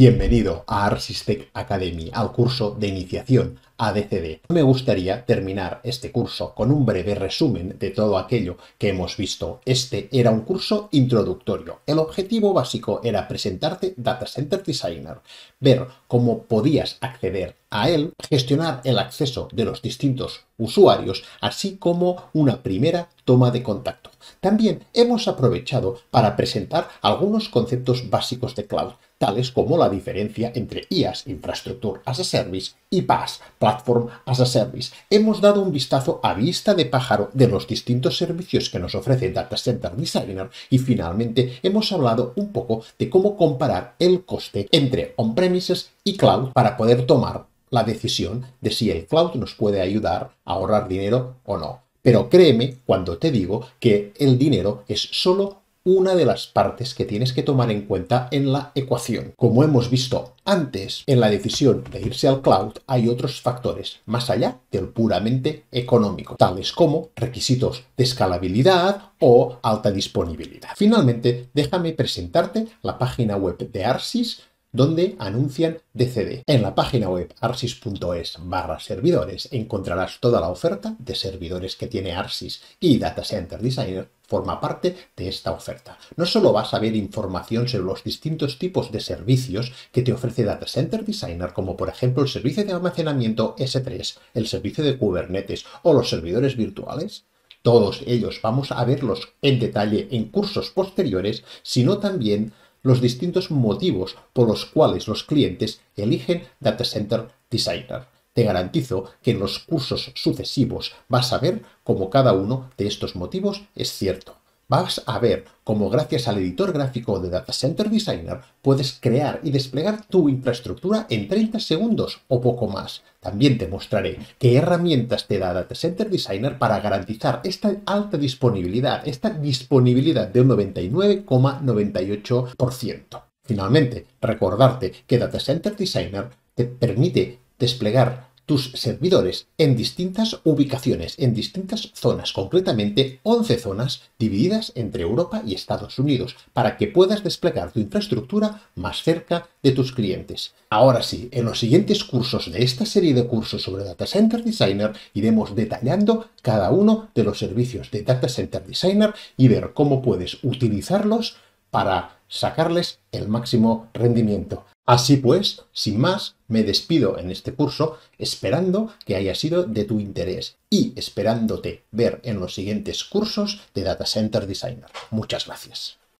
Bienvenido a Tech Academy, al curso de iniciación ADCD. Me gustaría terminar este curso con un breve resumen de todo aquello que hemos visto. Este era un curso introductorio. El objetivo básico era presentarte Data Center Designer, ver cómo podías acceder a él, gestionar el acceso de los distintos usuarios, así como una primera toma de contacto. También hemos aprovechado para presentar algunos conceptos básicos de cloud, tales como la diferencia entre IaaS, Infrastructure as a Service, y PaaS, Platform as a Service. Hemos dado un vistazo a vista de pájaro de los distintos servicios que nos ofrece Data Center Designer y finalmente hemos hablado un poco de cómo comparar el coste entre on-premises y cloud para poder tomar la decisión de si el cloud nos puede ayudar a ahorrar dinero o no. Pero créeme cuando te digo que el dinero es solo una de las partes que tienes que tomar en cuenta en la ecuación. Como hemos visto antes, en la decisión de irse al cloud hay otros factores más allá del puramente económico, tales como requisitos de escalabilidad o alta disponibilidad. Finalmente, déjame presentarte la página web de Arsis donde anuncian DCD. En la página web arsis.es barra servidores encontrarás toda la oferta de servidores que tiene Arsis y Data Center Designer forma parte de esta oferta. No solo vas a ver información sobre los distintos tipos de servicios que te ofrece Data Center Designer, como por ejemplo el servicio de almacenamiento S3, el servicio de Kubernetes o los servidores virtuales, todos ellos vamos a verlos en detalle en cursos posteriores, sino también los distintos motivos por los cuales los clientes eligen Data Center Designer. Te garantizo que en los cursos sucesivos vas a ver cómo cada uno de estos motivos es cierto vas a ver cómo gracias al editor gráfico de Data Center Designer puedes crear y desplegar tu infraestructura en 30 segundos o poco más. También te mostraré qué herramientas te da Data Center Designer para garantizar esta alta disponibilidad, esta disponibilidad de un 99,98%. Finalmente, recordarte que Data Center Designer te permite desplegar tus servidores en distintas ubicaciones, en distintas zonas, concretamente 11 zonas divididas entre Europa y Estados Unidos, para que puedas desplegar tu infraestructura más cerca de tus clientes. Ahora sí, en los siguientes cursos de esta serie de cursos sobre Data Center Designer iremos detallando cada uno de los servicios de Data Center Designer y ver cómo puedes utilizarlos para sacarles el máximo rendimiento. Así pues, sin más, me despido en este curso esperando que haya sido de tu interés y esperándote ver en los siguientes cursos de Data Center Designer. Muchas gracias.